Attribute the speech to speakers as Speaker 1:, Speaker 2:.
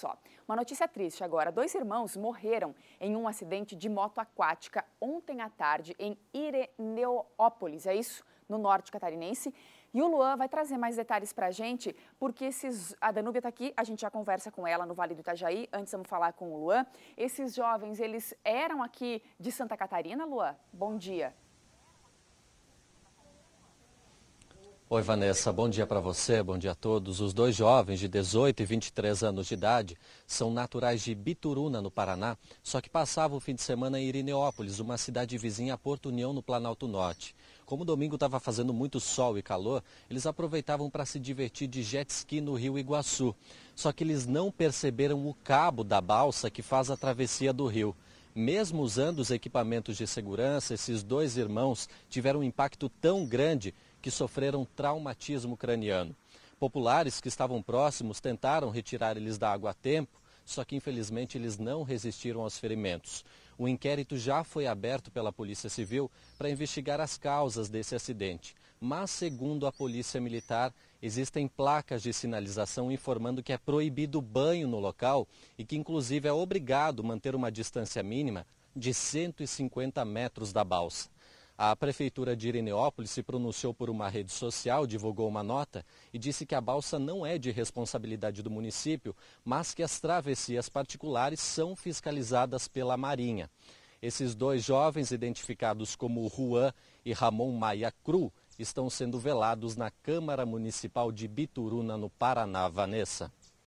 Speaker 1: só. Uma notícia triste agora: dois irmãos morreram em um acidente de moto aquática ontem à tarde em Ireneópolis, é isso? No norte catarinense. E o Luan vai trazer mais detalhes para a gente, porque esses, a Danúbia está aqui, a gente já conversa com ela no Vale do Itajaí. Antes vamos falar com o Luan. Esses jovens, eles eram aqui de Santa Catarina, Luan? Bom dia. Bom dia.
Speaker 2: Oi, Vanessa, bom dia para você, bom dia a todos. Os dois jovens de 18 e 23 anos de idade são naturais de Bituruna, no Paraná, só que passavam o fim de semana em Irineópolis, uma cidade vizinha a Porto União, no Planalto Norte. Como o domingo estava fazendo muito sol e calor, eles aproveitavam para se divertir de jet ski no rio Iguaçu. Só que eles não perceberam o cabo da balsa que faz a travessia do rio. Mesmo usando os equipamentos de segurança, esses dois irmãos tiveram um impacto tão grande que sofreram traumatismo craniano. Populares que estavam próximos tentaram retirar eles da água a tempo, só que infelizmente eles não resistiram aos ferimentos. O inquérito já foi aberto pela Polícia Civil para investigar as causas desse acidente. Mas, segundo a Polícia Militar, existem placas de sinalização informando que é proibido banho no local e que, inclusive, é obrigado manter uma distância mínima de 150 metros da balsa. A Prefeitura de Irineópolis se pronunciou por uma rede social, divulgou uma nota e disse que a balsa não é de responsabilidade do município, mas que as travessias particulares são fiscalizadas pela Marinha. Esses dois jovens, identificados como Juan e Ramon Maia Cru, estão sendo velados na Câmara Municipal de Bituruna, no Paraná, Vanessa.